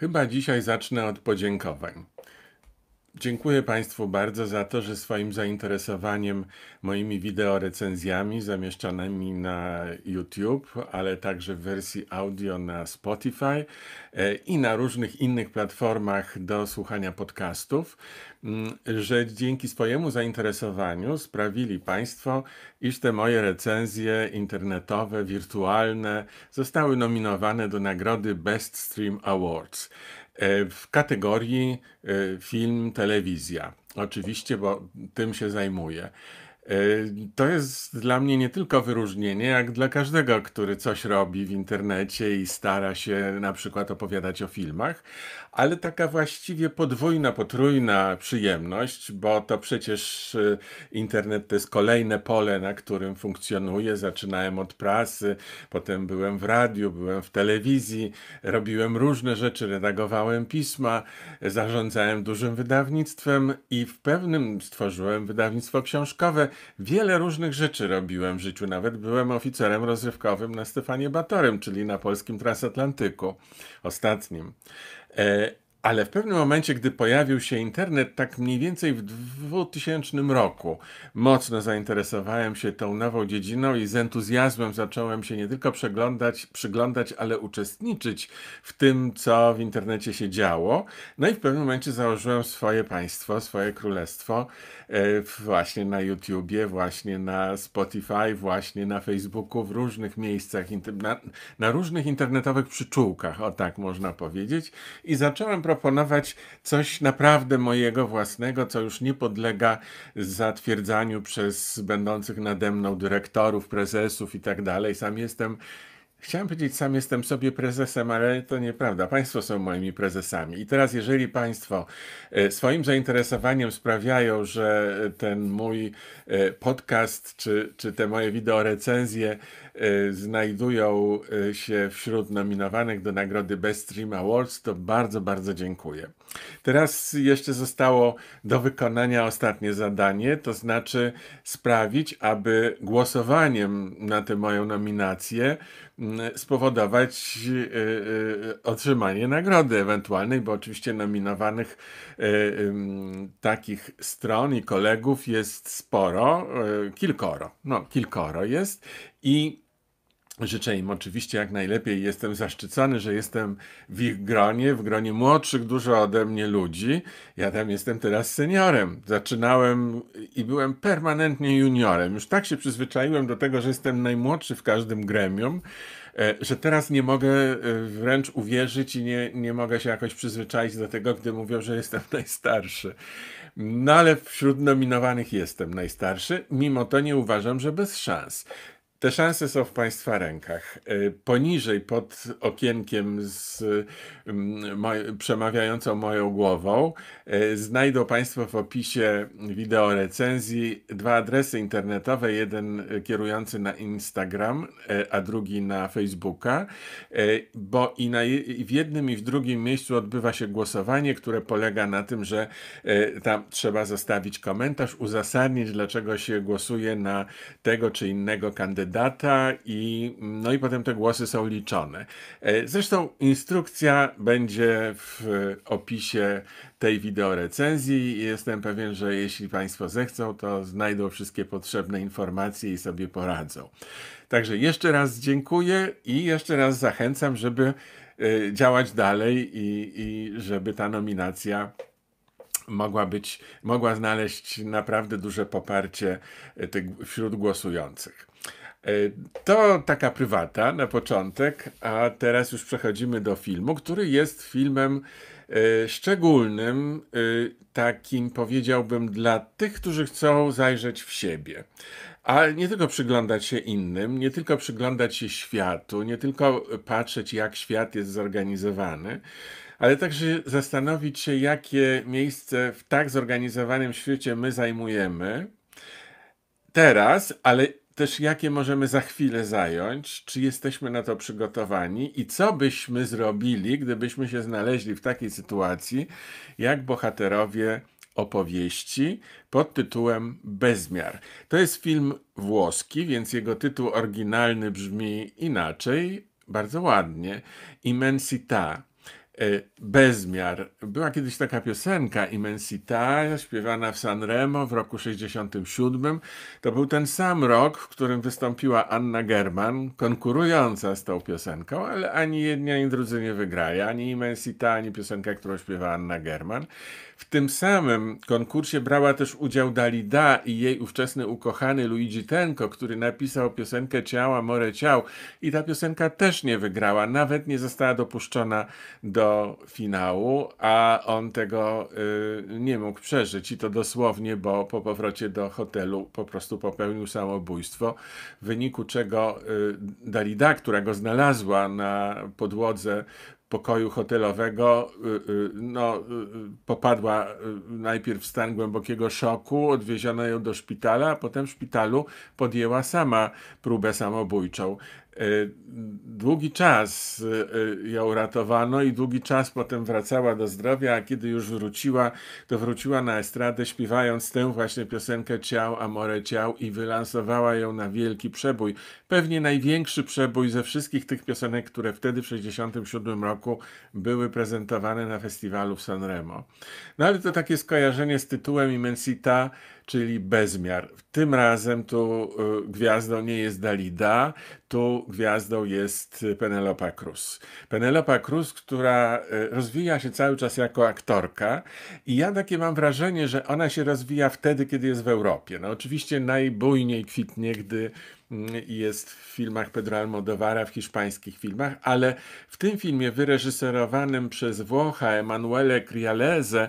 Chyba dzisiaj zacznę od podziękowań. Dziękuję Państwu bardzo za to, że swoim zainteresowaniem moimi wideorecenzjami zamieszczanymi na YouTube, ale także w wersji audio na Spotify e, i na różnych innych platformach do słuchania podcastów, mm, że dzięki swojemu zainteresowaniu sprawili Państwo, iż te moje recenzje internetowe, wirtualne zostały nominowane do nagrody Best Stream Awards. E, w kategorii e, film, telewizja. Oczywiście, bo tym się zajmuję. E, to jest dla mnie nie tylko wyróżnienie, jak dla każdego, który coś robi w internecie i stara się na przykład opowiadać o filmach, ale taka właściwie podwójna, potrójna przyjemność, bo to przecież y, internet to jest kolejne pole, na którym funkcjonuję. Zaczynałem od prasy, potem byłem w radiu, byłem w telewizji, robiłem różne rzeczy, redagowałem pisma, zarządzałem dużym wydawnictwem i w pewnym stworzyłem wydawnictwo książkowe. Wiele różnych rzeczy robiłem w życiu, nawet byłem oficerem rozrywkowym na Stefanie Batorem, czyli na polskim transatlantyku ostatnim. 呃。Ale w pewnym momencie, gdy pojawił się internet, tak mniej więcej w 2000 roku, mocno zainteresowałem się tą nową dziedziną i z entuzjazmem zacząłem się nie tylko przeglądać, przyglądać, ale uczestniczyć w tym, co w internecie się działo. No i w pewnym momencie założyłem swoje państwo, swoje królestwo e, właśnie na YouTubie, właśnie na Spotify, właśnie na Facebooku, w różnych miejscach, na, na różnych internetowych przyczółkach, o tak można powiedzieć. I zacząłem zaproponować coś naprawdę mojego własnego, co już nie podlega zatwierdzaniu przez będących nade mną dyrektorów, prezesów i tak dalej. Sam jestem Chciałem powiedzieć, sam jestem sobie prezesem, ale to nieprawda. Państwo są moimi prezesami. I teraz, jeżeli Państwo e, swoim zainteresowaniem sprawiają, że ten mój e, podcast czy, czy te moje wideo recenzje E, znajdują e, się wśród nominowanych do nagrody Best Stream Awards, to bardzo, bardzo dziękuję. Teraz jeszcze zostało do wykonania ostatnie zadanie, to znaczy sprawić, aby głosowaniem na tę moją nominację mm, spowodować e, otrzymanie nagrody ewentualnej, bo oczywiście nominowanych takich stron i kolegów jest sporo, kilkoro, no kilkoro jest i Życzę im oczywiście jak najlepiej. Jestem zaszczycony, że jestem w ich gronie, w gronie młodszych dużo ode mnie ludzi. Ja tam jestem teraz seniorem. Zaczynałem i byłem permanentnie juniorem. Już tak się przyzwyczaiłem do tego, że jestem najmłodszy w każdym gremium, e, że teraz nie mogę e, wręcz uwierzyć i nie, nie mogę się jakoś przyzwyczaić do tego, gdy mówią, że jestem najstarszy. No ale wśród nominowanych jestem najstarszy, mimo to nie uważam, że bez szans. Te szanse są w Państwa rękach. Y, poniżej, pod okienkiem z moj, mm, przemawiającą moją głową, y, znajdą Państwo w opisie wideo recenzji dwa adresy internetowe: jeden kierujący na Instagram, y, a drugi na Facebooka. Bo i, na, w jednym, i w drugim miejscu odbywa się głosowanie, które polega na tym, że tam trzeba zostawić komentarz, uzasadnić, dlaczego się głosuje na tego czy innego kandydata data i, no i potem te głosy są liczone. E, zresztą instrukcja będzie w opisie tej wideorecenzji i jestem pewien, że jeśli Państwo zechcą, to znajdą wszystkie potrzebne informacje i sobie poradzą. Także jeszcze raz dziękuję i jeszcze raz zachęcam, żeby e, działać dalej i, i żeby ta nominacja mogła być, mogła znaleźć naprawdę duże poparcie e, tych, wśród głosujących. E, to taka prywata na początek, a teraz już przechodzimy do filmu, który jest filmem e, szczególnym, e, takim powiedziałbym dla tych, którzy chcą zajrzeć w siebie. A nie tylko przyglądać się innym, nie tylko przyglądać się światu, nie tylko patrzeć, jak świat jest zorganizowany, ale także zastanowić się, jakie miejsce w tak zorganizowanym świecie my zajmujemy teraz, ale też jakie możemy za chwilę zająć, czy jesteśmy na to przygotowani i co byśmy zrobili, gdybyśmy się znaleźli w takiej sytuacji, jak bohaterowie opowieści pod tytułem Bezmiar. To jest film włoski, więc jego tytuł oryginalny brzmi inaczej, bardzo ładnie. Immensita E, Bezmiar. Była kiedyś taka piosenka Immensita, śpiewana w Sanremo w roku 67. To był ten sam rok, w którym wystąpiła Anna German, konkurująca z tą piosenką, ale ani jedna, ani drudzy nie wygrali. Ani Immensita, ani piosenka, którą śpiewa Anna German. W tym samym konkursie brała też udział Dalida i jej ówczesny ukochany Luigi Tenko, który napisał piosenkę Ciała, More Ciał i ta piosenka też nie wygrała, nawet nie została dopuszczona do finału, a on tego y, nie mógł przeżyć i to dosłownie, bo po powrocie do hotelu po prostu popełnił samobójstwo, w wyniku czego y, Dalida, która go znalazła na podłodze pokoju hotelowego y, y, no, y, popadła najpierw w stan głębokiego szoku, odwieziono ją do szpitala, a potem w szpitalu podjęła sama próbę samobójczą. E, długi czas e, ją ratowano i długi czas potem wracała do zdrowia, a kiedy już wróciła, to wróciła na estradę śpiewając tę właśnie piosenkę Ciał, Amore Ciał i wylansowała ją na wielki przebój. Pewnie największy przebój ze wszystkich tych piosenek, które wtedy w 1967 roku były prezentowane na festiwalu w Sanremo. No ale to takie skojarzenie z tytułem Immensita czyli bezmiar. Tym razem tu e, gwiazdą nie jest Dalida, tu gwiazdą jest e, Penelopa Cruz. Penelopa Cruz, która e, rozwija się cały czas jako aktorka i ja takie mam wrażenie, że ona się rozwija wtedy, kiedy jest w Europie. No oczywiście najbujniej kwitnie, gdy mm, jest w filmach Pedro Almodovara, w hiszpańskich filmach, ale w tym filmie wyreżyserowanym przez Włocha Emanuele Crialese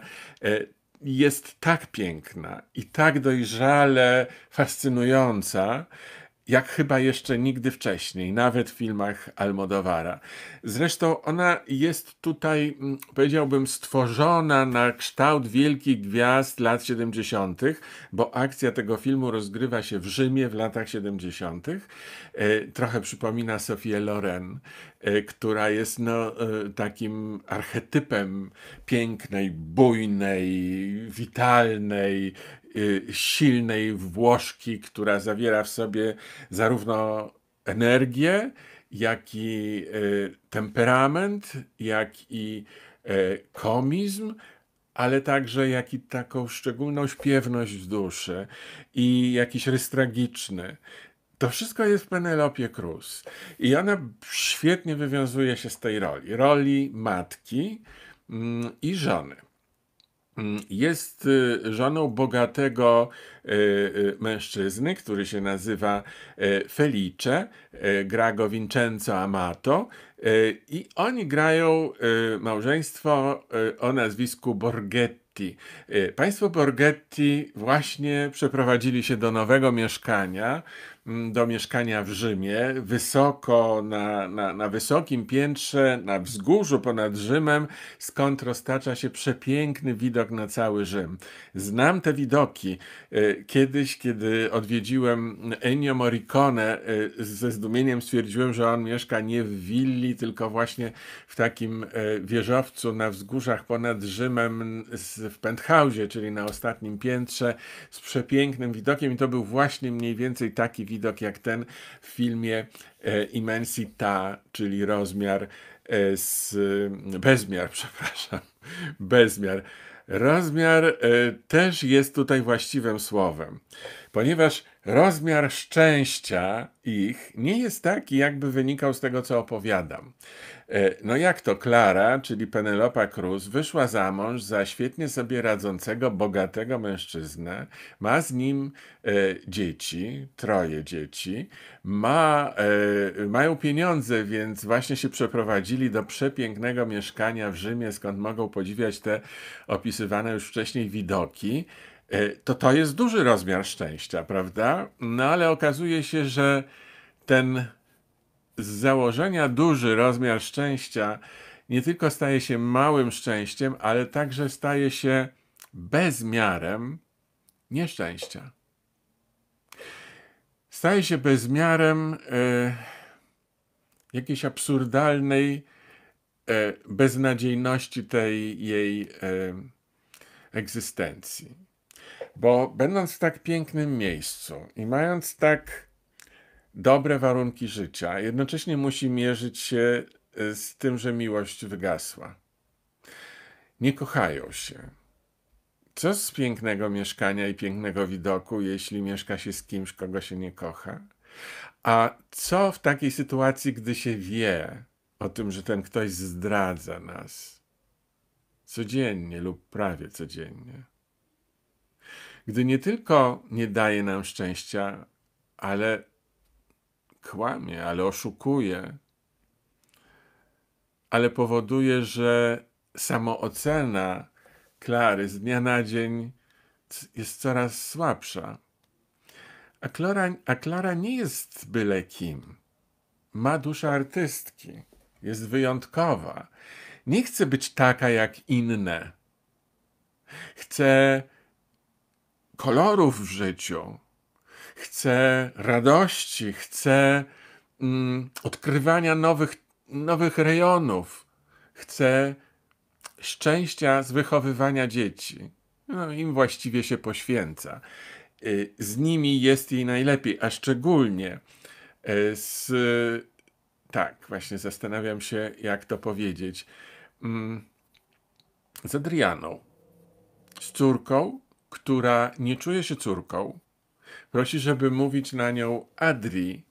jest tak piękna i tak dojrzale fascynująca, jak chyba jeszcze nigdy wcześniej, nawet w filmach Almodovara. Zresztą ona jest tutaj, mm, powiedziałbym, stworzona na kształt wielkich gwiazd lat 70., bo akcja tego filmu rozgrywa się w Rzymie w latach 70. E, trochę przypomina Sofię Loren, e, która jest no, e, takim archetypem pięknej, bujnej, witalnej, Y, silnej Włoszki, która zawiera w sobie zarówno energię, jak i y, temperament, jak i y, komizm, ale także jak i taką szczególną śpiewność w duszy i jakiś rys tragiczny. To wszystko jest w Penelopie Cruz i ona świetnie wywiązuje się z tej roli, roli matki mm, i żony. Jest y, żoną bogatego y, y, mężczyzny, który się nazywa Felice, gra go Vincenzo Amato i oni grają małżeństwo o nazwisku Borghetti. Państwo Borghetti właśnie przeprowadzili się do nowego mieszkania, do mieszkania w Rzymie, wysoko, na, na, na wysokim piętrze, na wzgórzu ponad Rzymem, skąd roztacza się przepiękny widok na cały Rzym. Znam te widoki. E, kiedyś, kiedy odwiedziłem Ennio Morricone, e, ze zdumieniem stwierdziłem, że on mieszka nie w willi, tylko właśnie w takim e, wieżowcu na wzgórzach ponad Rzymem w penthouse, czyli na ostatnim piętrze, z przepięknym widokiem i to był właśnie mniej więcej taki widok jak ten w filmie e, Immensita, czyli rozmiar e, z, bezmiar, przepraszam, bezmiar. Rozmiar e, też jest tutaj właściwym słowem, ponieważ rozmiar szczęścia ich nie jest taki, jakby wynikał z tego, co opowiadam. E, no jak to Klara, czyli Penelopa Cruz, wyszła za mąż za świetnie sobie radzącego, bogatego mężczyznę, ma z nim e, dzieci, troje dzieci, ma, e, mają pieniądze, więc właśnie się przeprowadzili do przepięknego mieszkania w Rzymie, skąd mogą podziwiać te opisywane już wcześniej widoki. E, to to jest duży rozmiar szczęścia, prawda? No ale okazuje się, że ten z założenia duży rozmiar szczęścia nie tylko staje się małym szczęściem, ale także staje się bezmiarem nieszczęścia. Staje się bezmiarem e, jakiejś absurdalnej e, beznadziejności tej jej y, egzystencji. Bo będąc w tak pięknym miejscu i mając tak dobre warunki życia, jednocześnie musi mierzyć się y, z tym, że miłość wygasła. Nie kochają się. Co z pięknego mieszkania i pięknego widoku, jeśli mieszka się z kimś, kogo się nie kocha? A co w takiej sytuacji, gdy się wie o tym, że ten ktoś zdradza nas codziennie lub prawie codziennie? Gdy nie tylko nie daje nam szczęścia, ale kłamie, ale oszukuje, ale powoduje, że samoocena Klary z dnia na dzień jest coraz słabsza. A Klara, a Klara nie jest byle kim. Ma duszę artystki, jest wyjątkowa. Nie chce być taka jak inne. Chce kolorów w życiu, chcę radości, chcę mm, odkrywania nowych, nowych rejonów, chcę szczęścia z wychowywania dzieci. No, im właściwie się poświęca. Y, z nimi jest jej najlepiej, a szczególnie y, z. Tak, właśnie zastanawiam się, jak to powiedzieć. Mm, z Adrianą, z córką, która nie czuje się córką, Prosi, żeby mówić na nią Adri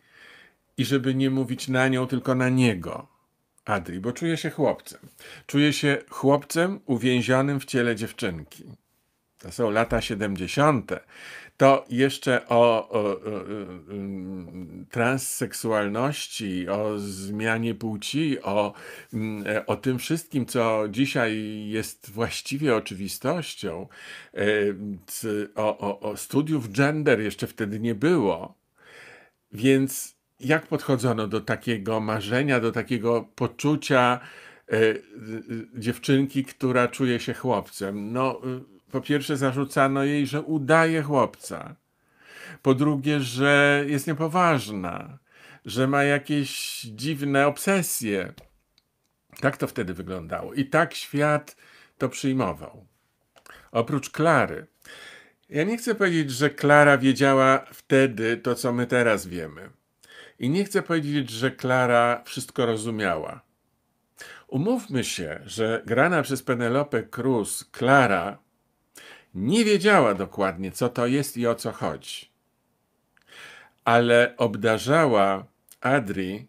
i żeby nie mówić na nią, tylko na niego. Adri, bo czuje się chłopcem. Czuje się chłopcem uwięzionym w ciele dziewczynki. To są lata 70 to jeszcze o, o, o, transseksualności, o zmianie płci, o, mm, o tym wszystkim, co dzisiaj jest właściwie oczywistością. E, o, o, o studiów gender jeszcze wtedy nie było. Więc jak podchodzono do takiego marzenia, do takiego poczucia e, dziewczynki, która czuje się chłopcem? No po pierwsze zarzucano jej, że udaje chłopca. Po drugie, że jest niepoważna, że ma jakieś dziwne obsesje. Tak to wtedy wyglądało i tak świat to przyjmował. Oprócz Klary. Ja nie chcę powiedzieć, że Klara wiedziała wtedy to, co my teraz wiemy. I nie chcę powiedzieć, że Klara wszystko rozumiała. Umówmy się, że grana przez Penelope Cruz Klara nie wiedziała dokładnie, co to jest i o co chodzi. Ale obdarzała Adri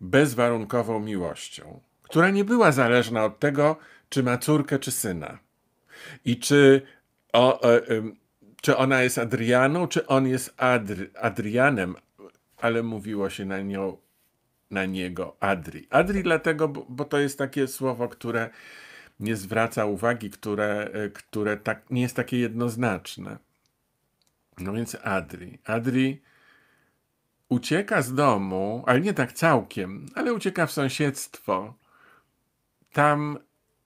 bezwarunkową miłością, która nie była zależna od tego, czy ma córkę, czy syna. I czy, o, o, e, czy ona jest Adrianą, czy on jest Adrianem, ale mówiło się na nią, na niego Adri. Adri dlatego, bo, bo to jest takie słowo, które nie zwraca uwagi, które, e, które tak, nie jest takie jednoznaczne. No więc Adri. Adri ucieka z domu, ale nie tak całkiem, ale ucieka w sąsiedztwo. Tam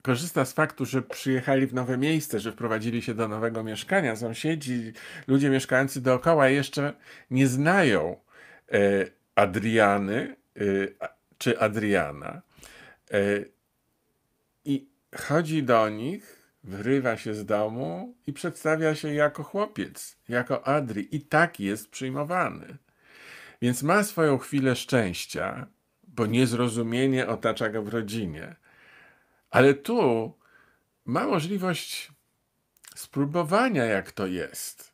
korzysta z faktu, że przyjechali w nowe miejsce, że wprowadzili się do nowego mieszkania. Sąsiedzi, ludzie mieszkający dookoła jeszcze nie znają e, Adriany e, czy Adriana chodzi do nich, wyrywa się z domu i przedstawia się jako chłopiec, jako Adri, i tak jest przyjmowany. Więc ma swoją chwilę szczęścia, bo niezrozumienie otacza go w rodzinie. Ale tu ma możliwość spróbowania, jak to jest.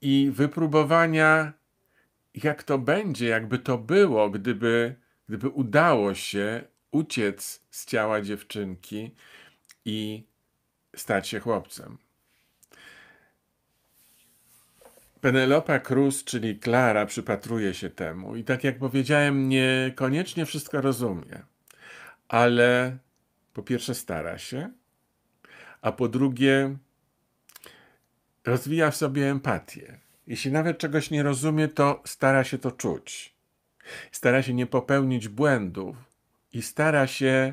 I wypróbowania, jak to będzie, jakby to było, gdyby, gdyby udało się uciec z ciała dziewczynki i stać się chłopcem. Penelopa Cruz, czyli Klara, przypatruje się temu i tak jak powiedziałem, niekoniecznie wszystko rozumie, ale po pierwsze stara się, a po drugie rozwija w sobie empatię. Jeśli nawet czegoś nie rozumie, to stara się to czuć. Stara się nie popełnić błędów, i stara się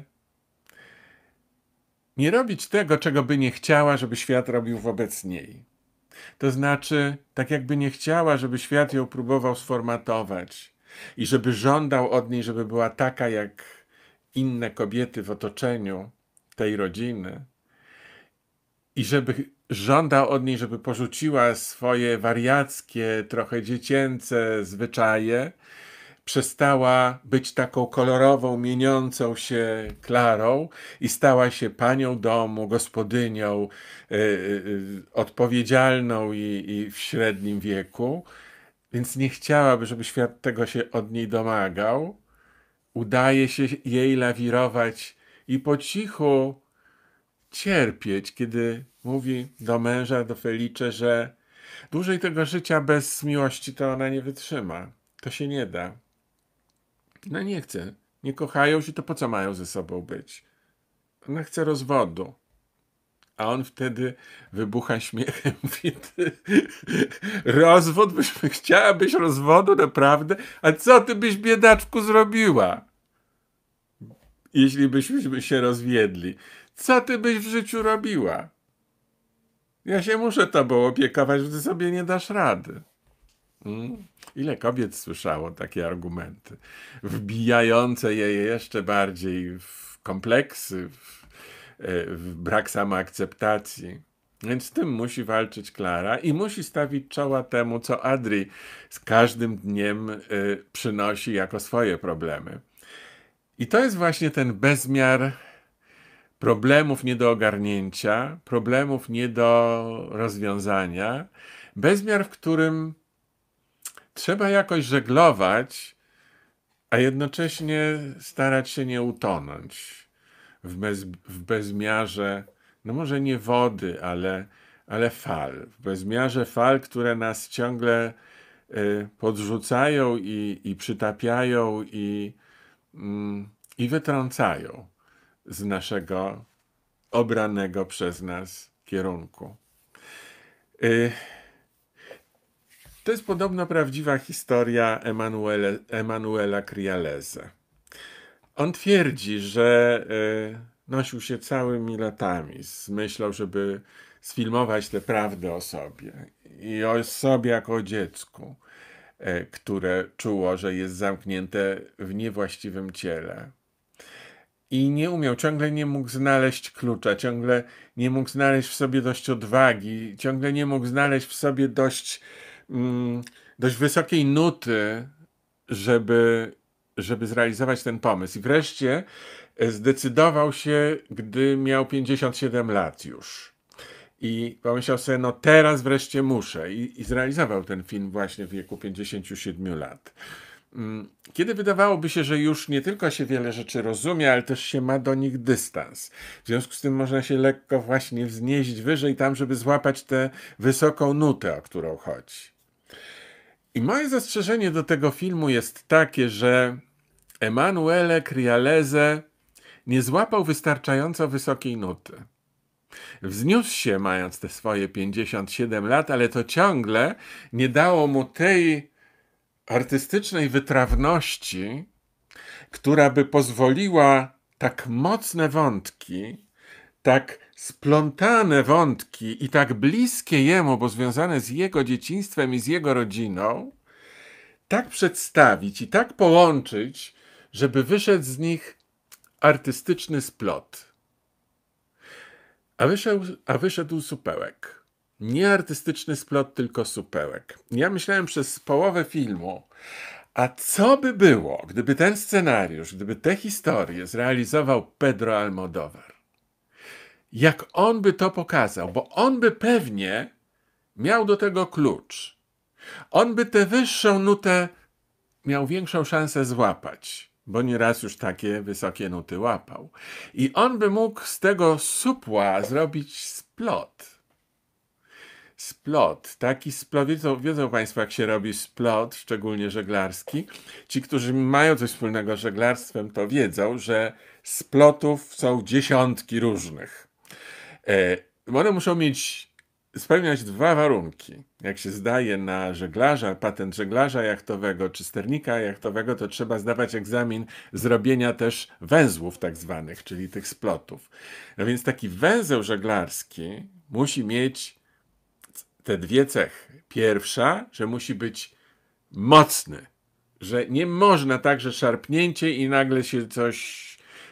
nie robić tego, czego by nie chciała, żeby świat robił wobec niej. To znaczy, tak jakby nie chciała, żeby świat ją próbował sformatować i żeby żądał od niej, żeby była taka jak inne kobiety w otoczeniu tej rodziny i żeby żądał od niej, żeby porzuciła swoje wariackie, trochę dziecięce zwyczaje przestała być taką kolorową, mieniącą się Klarą i stała się panią domu, gospodynią, e, e, odpowiedzialną i, i w średnim wieku. Więc nie chciałaby, żeby świat tego się od niej domagał. Udaje się jej lawirować i po cichu cierpieć, kiedy mówi do męża, do Felicze, że dłużej tego życia bez miłości to ona nie wytrzyma. To się nie da. Ona no nie chce. Nie kochają się, to po co mają ze sobą być? Ona chce rozwodu. A on wtedy wybucha śmiechem. Mówi, rozwód? Byśmy, chciałabyś rozwodu, naprawdę? A co ty byś, biedaczku, zrobiła? Jeśli byśmy się rozwiedli. Co ty byś w życiu robiła? Ja się muszę tobą opiekować, że ty sobie nie dasz rady. Mm. Ile kobiet słyszało takie argumenty, wbijające je jeszcze bardziej w kompleksy, w, e, w brak samoakceptacji. Więc z tym musi walczyć Klara i musi stawić czoła temu, co Adri z każdym dniem e, przynosi jako swoje problemy. I to jest właśnie ten bezmiar problemów nie do ogarnięcia, problemów nie do rozwiązania, bezmiar, w którym trzeba jakoś żeglować, a jednocześnie starać się nie utonąć w, bez, w bezmiarze, no może nie wody, ale, ale fal, w bezmiarze fal, które nas ciągle y, podrzucają i, i przytapiają i, mm, i wytrącają z naszego obranego przez nas kierunku. Y, to jest podobno prawdziwa historia Emanuele, Emanuela Crialese. On twierdzi, że e, nosił się całymi latami zmyślał, żeby sfilmować tę prawdę o sobie i o sobie jako o dziecku, e, które czuło, że jest zamknięte w niewłaściwym ciele. I nie umiał, ciągle nie mógł znaleźć klucza, ciągle nie mógł znaleźć w sobie dość odwagi, ciągle nie mógł znaleźć w sobie dość Mm, dość wysokiej nuty, żeby, żeby zrealizować ten pomysł. I wreszcie e, zdecydował się, gdy miał 57 lat już. I pomyślał sobie, no teraz wreszcie muszę. I, i zrealizował ten film właśnie w wieku 57 lat. Mm, kiedy wydawałoby się, że już nie tylko się wiele rzeczy rozumie, ale też się ma do nich dystans. W związku z tym można się lekko właśnie wznieść wyżej tam, żeby złapać tę wysoką nutę, o którą chodzi. I moje zastrzeżenie do tego filmu jest takie, że Emanuele Crialese nie złapał wystarczająco wysokiej nuty. Wzniósł się, mając te swoje 57 lat, ale to ciągle nie dało mu tej artystycznej wytrawności, która by pozwoliła tak mocne wątki, tak splątane wątki i tak bliskie jemu, bo związane z jego dzieciństwem i z jego rodziną, tak przedstawić i tak połączyć, żeby wyszedł z nich artystyczny splot. A wyszedł, a wyszedł supełek. Nie artystyczny splot, tylko supełek. Ja myślałem przez połowę filmu, a co by było, gdyby ten scenariusz, gdyby tę historię zrealizował Pedro Almodóvar? jak on by to pokazał, bo on by pewnie miał do tego klucz. On by tę wyższą nutę miał większą szansę złapać, bo nieraz już takie wysokie nuty łapał. I on by mógł z tego supła zrobić splot. Splot, taki splot, wiedzą, wiedzą Państwo jak się robi splot, szczególnie żeglarski. Ci, którzy mają coś wspólnego z żeglarstwem, to wiedzą, że splotów są dziesiątki różnych. E, one muszą mieć, spełniać dwa warunki. Jak się zdaje na żeglarza, patent żeglarza jachtowego czy sternika jachtowego, to trzeba zdawać egzamin zrobienia też węzłów tak zwanych, czyli tych splotów. No więc taki węzeł żeglarski musi mieć te dwie cechy. Pierwsza, że musi być mocny, że nie można tak, że szarpnięcie i nagle się coś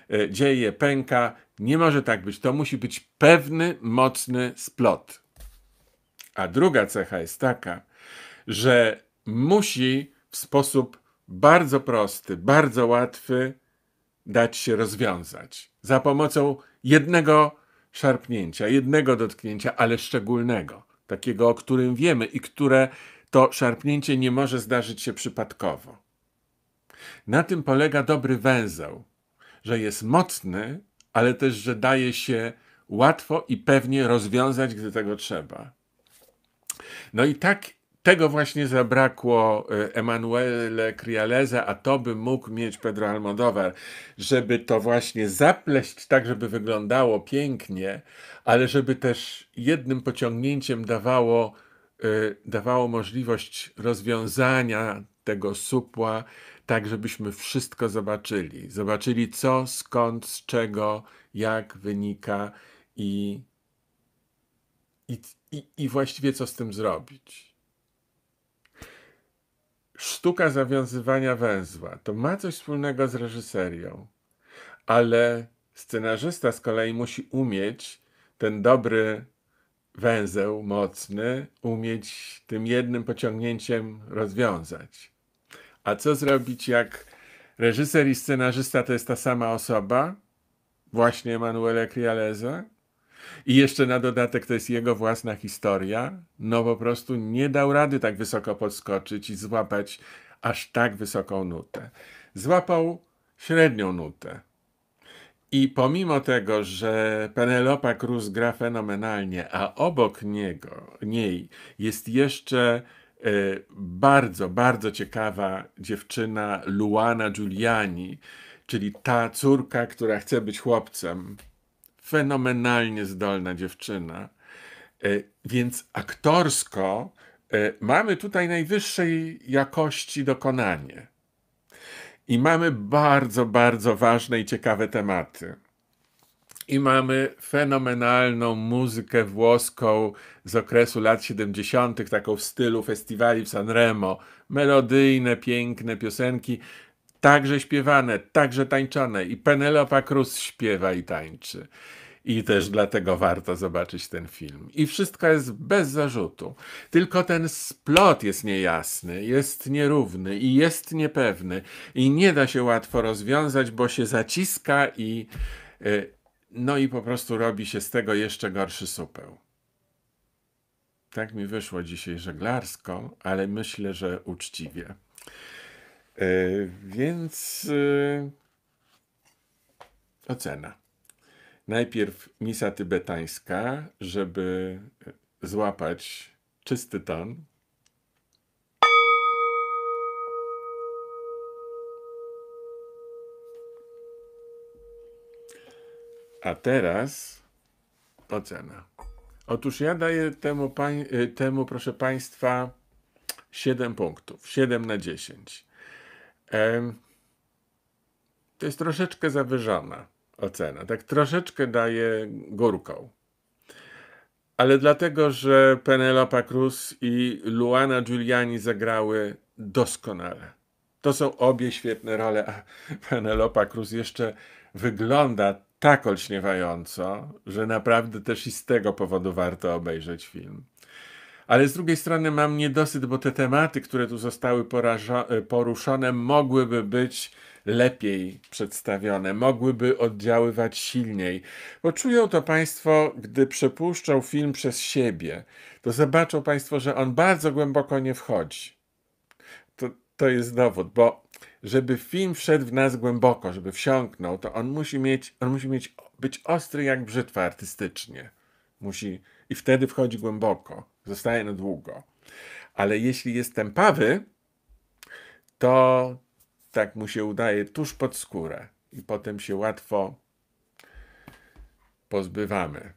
e, dzieje, pęka, nie może tak być. To musi być pewny, mocny splot. A druga cecha jest taka, że musi w sposób bardzo prosty, bardzo łatwy dać się rozwiązać. Za pomocą jednego szarpnięcia, jednego dotknięcia, ale szczególnego, takiego, o którym wiemy i które to szarpnięcie nie może zdarzyć się przypadkowo. Na tym polega dobry węzeł, że jest mocny, ale też, że daje się łatwo i pewnie rozwiązać, gdy tego trzeba. No i tak tego właśnie zabrakło y, Emanuele Crialeza, a to by mógł mieć Pedro Almodóvar, żeby to właśnie zapleść tak, żeby wyglądało pięknie, ale żeby też jednym pociągnięciem dawało, y, dawało możliwość rozwiązania tego supła, tak żebyśmy wszystko zobaczyli. Zobaczyli co, skąd, z czego, jak wynika i, i, i, właściwie co z tym zrobić. Sztuka zawiązywania węzła to ma coś wspólnego z reżyserią, ale scenarzysta z kolei musi umieć ten dobry węzeł mocny, umieć tym jednym pociągnięciem rozwiązać. A co zrobić, jak reżyser i scenarzysta to jest ta sama osoba, właśnie Emanuele Crialese? I jeszcze na dodatek to jest jego własna historia. No po prostu nie dał rady tak wysoko podskoczyć i złapać aż tak wysoką nutę. Złapał średnią nutę. I pomimo tego, że Penelopa Cruz gra fenomenalnie, a obok niego, niej jest jeszcze E, bardzo, bardzo ciekawa dziewczyna Luana Giuliani, czyli ta córka, która chce być chłopcem. Fenomenalnie zdolna dziewczyna. E, więc aktorsko e, mamy tutaj najwyższej jakości dokonanie. I mamy bardzo, bardzo ważne i ciekawe tematy i mamy fenomenalną muzykę włoską z okresu lat 70., taką w stylu festiwali w Sanremo. Melodyjne, piękne piosenki, także śpiewane, także tańczone. I Penelopa Cruz śpiewa i tańczy. I też dlatego warto zobaczyć ten film. I wszystko jest bez zarzutu. Tylko ten splot jest niejasny, jest nierówny i jest niepewny. I nie da się łatwo rozwiązać, bo się zaciska i. Y, no i po prostu robi się z tego jeszcze gorszy supeł. Tak mi wyszło dzisiaj żeglarsko, ale myślę, że uczciwie. Yy, więc yy, ocena. Najpierw misa tybetańska, żeby złapać czysty ton, A teraz ocena. Otóż ja daję temu, pań, e, temu proszę Państwa, 7 punktów. 7 na 10. Ehm, to jest troszeczkę zawyżona ocena. Tak troszeczkę daje górką. Ale dlatego, że Penelopa Cruz i Luana Giuliani zagrały doskonale. To są obie świetne role, a Penelopa Cruz jeszcze wygląda tak olśniewająco, że naprawdę też i z tego powodu warto obejrzeć film. Ale z drugiej strony mam niedosyt, bo te tematy, które tu zostały e, poruszone, mogłyby być lepiej przedstawione, mogłyby oddziaływać silniej. Poczują to Państwo, gdy przepuszczą film przez siebie, to zobaczą Państwo, że on bardzo głęboko nie wchodzi. To, to jest dowód, bo żeby film wszedł w nas głęboko, żeby wsiąknął, to on musi mieć, on musi mieć, być ostry jak brzytwa artystycznie. Musi, I wtedy wchodzi głęboko, zostaje na długo. Ale jeśli jest tępawy, to tak mu się udaje tuż pod skórę i potem się łatwo pozbywamy. E,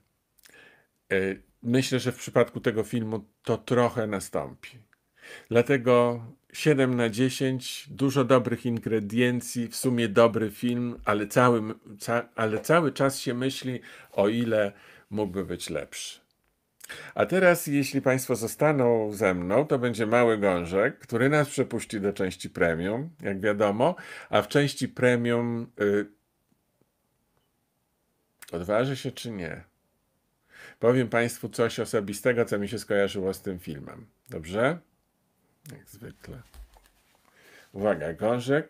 myślę, że w przypadku tego filmu to trochę nastąpi. Dlatego 7 na 10, dużo dobrych ingrediencji, w sumie dobry film, ale cały, ca, ale cały czas się myśli, o ile mógłby być lepszy. A teraz, jeśli Państwo zostaną ze mną, to będzie mały gążek, który nas przepuści do części premium, jak wiadomo, a w części premium y, odważy się czy nie? Powiem Państwu coś osobistego, co mi się skojarzyło z tym filmem. Dobrze? Jak zwykle. Uwaga, gorzek,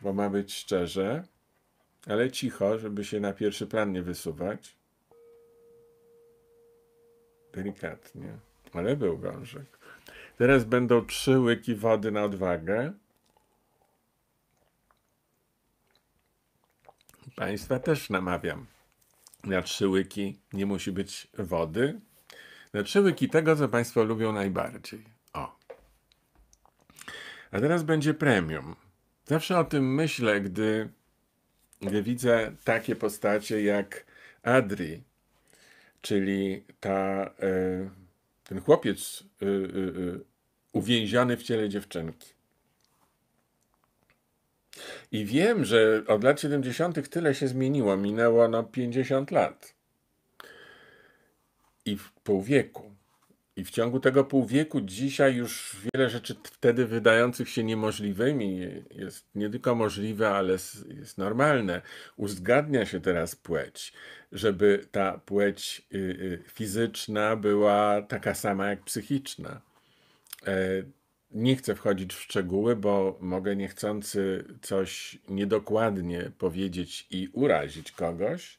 bo ma być szczerze, ale cicho, żeby się na pierwszy plan nie wysuwać. Delikatnie, ale był gążek. Teraz będą trzy łyki wody na odwagę. Państwa też namawiam. Na trzy łyki nie musi być wody. Na trzy łyki tego, co Państwo lubią najbardziej. A teraz będzie premium. Zawsze o tym myślę, gdy, gdy widzę takie postacie jak Adri, czyli ta, e, ten chłopiec e, e, uwięziony w ciele dziewczynki. I wiem, że od lat 70. tyle się zmieniło. Minęło na no, 50 lat. I w pół wieku. I w ciągu tego pół wieku dzisiaj już wiele rzeczy wtedy wydających się niemożliwymi jest nie tylko możliwe, ale jest normalne. Uzgadnia się teraz płeć, żeby ta płeć y, y, fizyczna była taka sama jak psychiczna. E, nie chcę wchodzić w szczegóły, bo mogę niechcący coś niedokładnie powiedzieć i urazić kogoś,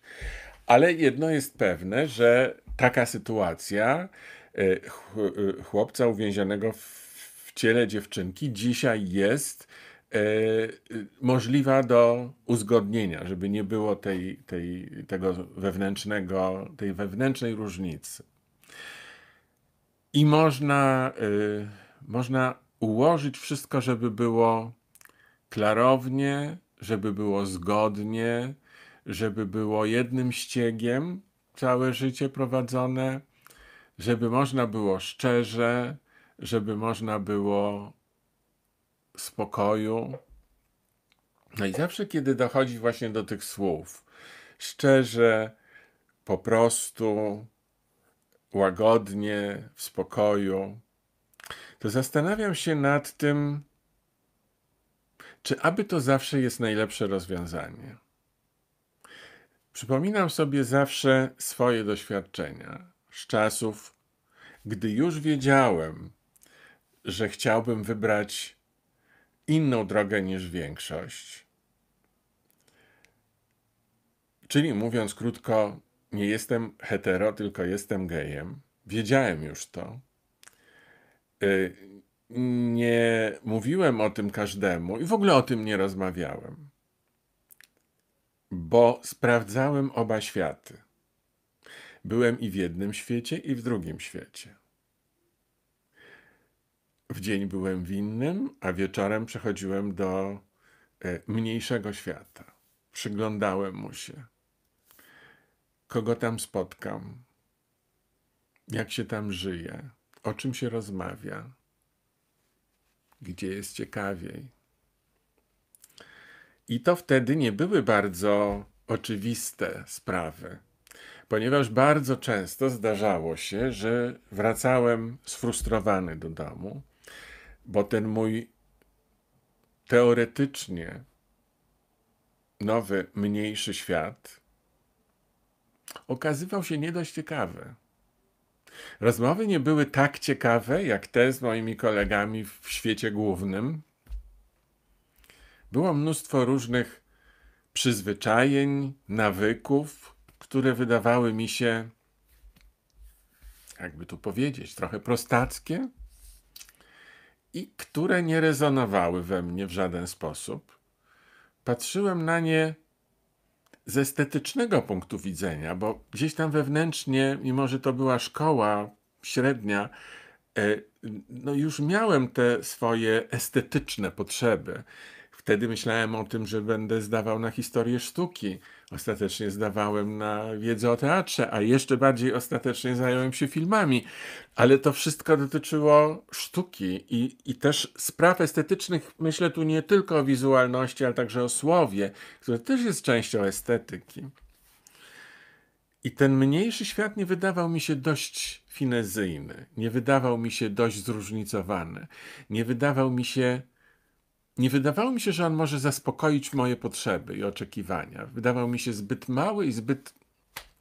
ale jedno jest pewne, że taka sytuacja E, e, chłopca uwięzionego w ciele dziewczynki dzisiaj jest e, możliwa do uzgodnienia, żeby nie było tej, tej, tego wewnętrznego, tej wewnętrznej różnicy. I można, można ułożyć wszystko, żeby było klarownie, żeby było zgodnie, żeby było jednym ściegiem całe życie prowadzone żeby można było szczerze, żeby można było spokoju. No i zawsze, kiedy dochodzi właśnie do tych słów, szczerze, po prostu, łagodnie, w spokoju, to zastanawiam się nad tym, czy aby to zawsze jest najlepsze rozwiązanie. Przypominam sobie zawsze swoje doświadczenia z czasów, gdy już wiedziałem, że chciałbym wybrać inną drogę niż większość. Czyli mówiąc krótko, nie jestem hetero, tylko jestem gejem. Wiedziałem już to. Y, nie mówiłem o tym każdemu i w ogóle o tym nie rozmawiałem, bo sprawdzałem oba światy. Byłem i w jednym świecie, i w drugim świecie. W dzień byłem w innym, a wieczorem przechodziłem do e, mniejszego świata. Przyglądałem mu się. Kogo tam spotkam? Jak się tam żyje? O czym się rozmawia? Gdzie jest ciekawiej? I to wtedy nie były bardzo oczywiste sprawy ponieważ bardzo często zdarzało się, że wracałem sfrustrowany do domu, bo ten mój teoretycznie nowy, mniejszy świat okazywał się nie dość ciekawy. Rozmowy nie były tak ciekawe jak te z moimi kolegami w świecie głównym. Było mnóstwo różnych przyzwyczajeń, nawyków, które wydawały mi się, jakby tu powiedzieć, trochę prostackie i które nie rezonowały we mnie w żaden sposób. Patrzyłem na nie z estetycznego punktu widzenia, bo gdzieś tam wewnętrznie, mimo że to była szkoła średnia, e, no już miałem te swoje estetyczne potrzeby. Wtedy myślałem o tym, że będę zdawał na historię sztuki. Ostatecznie zdawałem na wiedzę o teatrze, a jeszcze bardziej ostatecznie zająłem się filmami. Ale to wszystko dotyczyło sztuki i, i też spraw estetycznych. Myślę tu nie tylko o wizualności, ale także o słowie, które też jest częścią estetyki. I ten mniejszy świat nie wydawał mi się dość finezyjny, nie wydawał mi się dość zróżnicowany, nie wydawał mi się nie wydawało mi się, że on może zaspokoić moje potrzeby i oczekiwania. Wydawał mi się zbyt mały i zbyt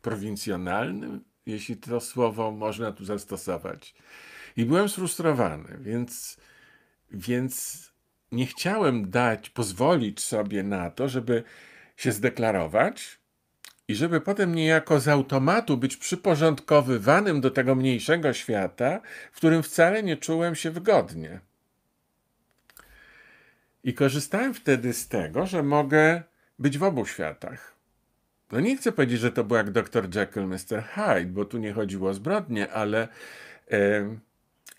prowincjonalny, jeśli to słowo można tu zastosować. I byłem sfrustrowany, więc, więc nie chciałem dać, pozwolić sobie na to, żeby się zdeklarować i żeby potem niejako z automatu być przyporządkowywanym do tego mniejszego świata, w którym wcale nie czułem się wygodnie. I korzystałem wtedy z tego, że mogę być w obu światach. No nie chcę powiedzieć, że to był jak Dr. Jekyll, Mr. Hyde, bo tu nie chodziło o zbrodnie, ale. Yy,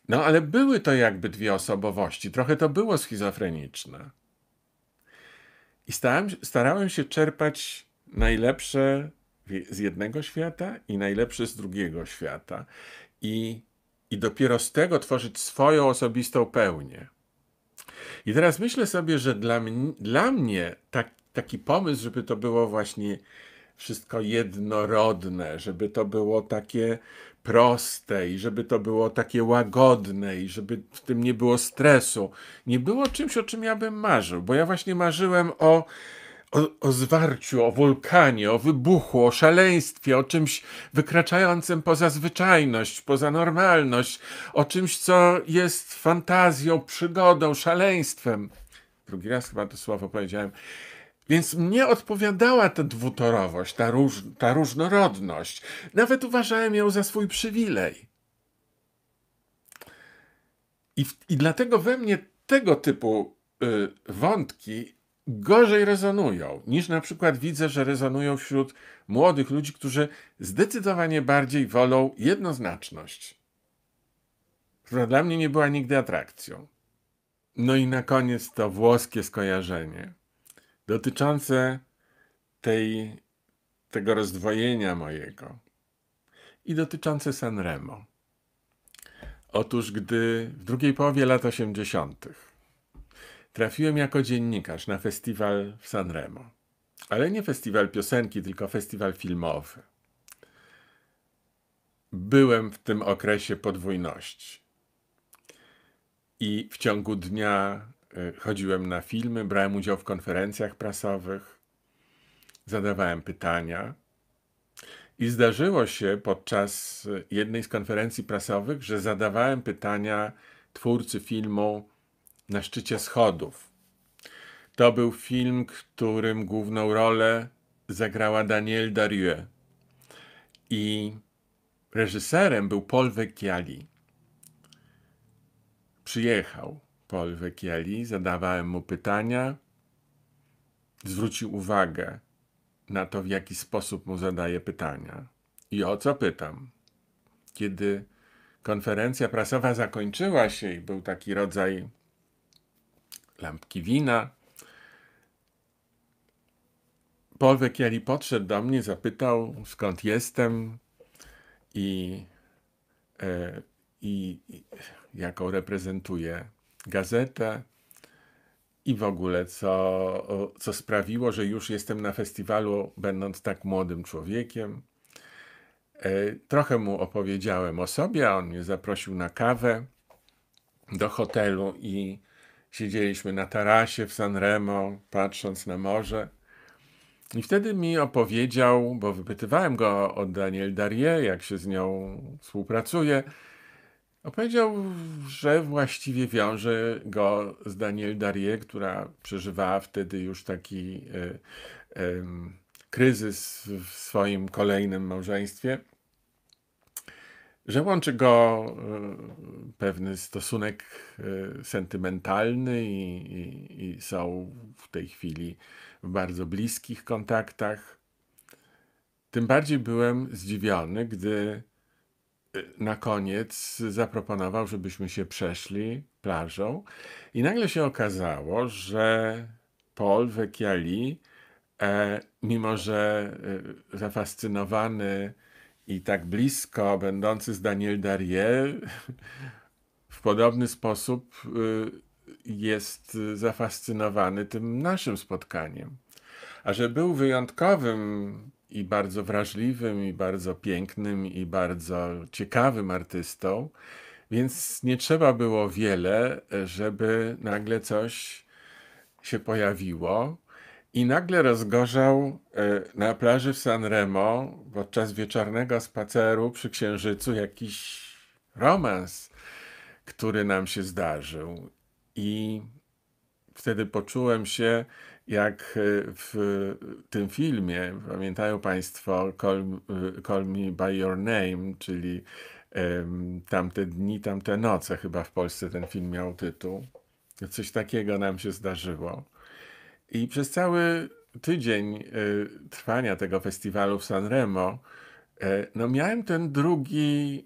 no, ale były to jakby dwie osobowości. Trochę to było schizofreniczne. I starałem, starałem się czerpać najlepsze z jednego świata i najlepsze z drugiego świata. I, i dopiero z tego tworzyć swoją osobistą pełnię. I teraz myślę sobie, że dla, mnie, dla mnie tak, taki pomysł, żeby to było właśnie wszystko jednorodne, żeby to było takie proste i żeby to było takie łagodne i żeby w tym nie było stresu, nie było czymś, o czym ja bym marzył, bo ja właśnie marzyłem o o, o zwarciu, o wulkanie, o wybuchu, o szaleństwie, o czymś wykraczającym poza zwyczajność, poza normalność, o czymś, co jest fantazją, przygodą, szaleństwem. Drugi raz chyba to słowo powiedziałem. Więc mnie odpowiadała ta dwutorowość, ta, róż, ta różnorodność. Nawet uważałem ją za swój przywilej. I, w, i dlatego we mnie tego typu y, wątki gorzej rezonują, niż na przykład widzę, że rezonują wśród młodych ludzi, którzy zdecydowanie bardziej wolą jednoznaczność, która dla mnie nie była nigdy atrakcją. No i na koniec to włoskie skojarzenie dotyczące tej, tego rozdwojenia mojego i dotyczące Sanremo. Otóż, gdy w drugiej połowie lat 80 Trafiłem jako dziennikarz na festiwal w Sanremo. Ale nie festiwal piosenki, tylko festiwal filmowy. Byłem w tym okresie podwójności. I w ciągu dnia y, chodziłem na filmy, brałem udział w konferencjach prasowych, zadawałem pytania. I zdarzyło się podczas y, jednej z konferencji prasowych, że zadawałem pytania twórcy filmu na szczycie schodów. To był film, którym główną rolę zagrała Danielle Darieux i reżyserem był Paul Vecchiali. Przyjechał Paul Vecchiali, zadawałem mu pytania, zwrócił uwagę na to, w jaki sposób mu zadaję pytania i o co pytam. Kiedy konferencja prasowa zakończyła się i był taki rodzaj lampki wina. Polwek Jeli podszedł do mnie, zapytał skąd jestem i, e, i jaką reprezentuję gazetę i w ogóle co, co sprawiło, że już jestem na festiwalu, będąc tak młodym człowiekiem. E, trochę mu opowiedziałem o sobie, a on mnie zaprosił na kawę do hotelu i Siedzieliśmy na tarasie w Sanremo, patrząc na morze. I wtedy mi opowiedział, bo wypytywałem go o Daniel Darie, jak się z nią współpracuje. Opowiedział, że właściwie wiąże go z Daniel Darie, która przeżywała wtedy już taki y, y, kryzys w swoim kolejnym małżeństwie że łączy go e, pewny stosunek e, sentymentalny i, i, i, są w tej chwili w bardzo bliskich kontaktach. Tym bardziej byłem zdziwiony, gdy e, na koniec zaproponował, żebyśmy się przeszli plażą, i nagle się okazało, że Paul Wekiali, mimo że zafascynowany i tak blisko będący z Daniel Dariel w podobny sposób y, jest zafascynowany tym naszym spotkaniem. A że był wyjątkowym i bardzo wrażliwym, i bardzo pięknym, i bardzo ciekawym artystą, więc nie trzeba było wiele, żeby nagle coś się pojawiło, i nagle rozgorzał e, na plaży w Sanremo podczas wieczornego spaceru przy księżycu jakiś romans, który nam się zdarzył. I wtedy poczułem się jak e, w tym filmie, pamiętają Państwo Call, e, Call Me By Your Name, czyli um, tamte dni, tamte noce, chyba w Polsce ten film miał tytuł. Coś takiego nam się zdarzyło. I przez cały tydzień e, trwania tego festiwalu w Sanremo, e, no miałem ten drugi,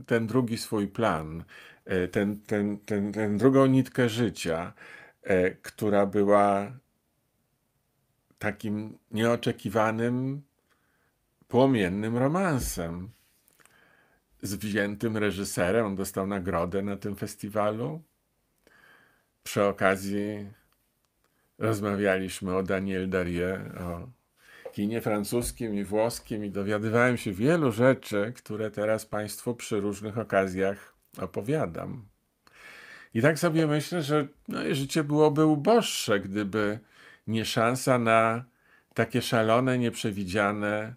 e, ten drugi swój plan, ten, ten, ten, ten drugą nitkę życia, która była takim nieoczekiwanym, płomiennym romansem z wziętym reżyserem. On dostał nagrodę na tym festiwalu. Przy okazji Rozmawialiśmy o Daniel Darie, o kinie francuskim i włoskim i dowiadywałem się wielu rzeczy, które teraz Państwu przy różnych okazjach opowiadam. I tak sobie myślę, że no, życie byłoby uboższe, gdyby nie szansa na takie szalone, nieprzewidziane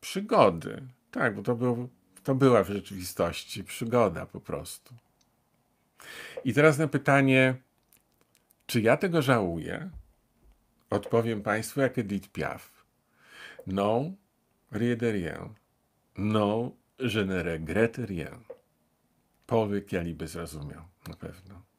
przygody. Tak, bo to, był, to była w rzeczywistości przygoda po prostu. I teraz na pytanie, czy ja tego żałuję? Odpowiem Państwu jak Edith Piaf. No, rien de rien. No, je ne regrette rien. Połyk ja niby zrozumiał, na pewno.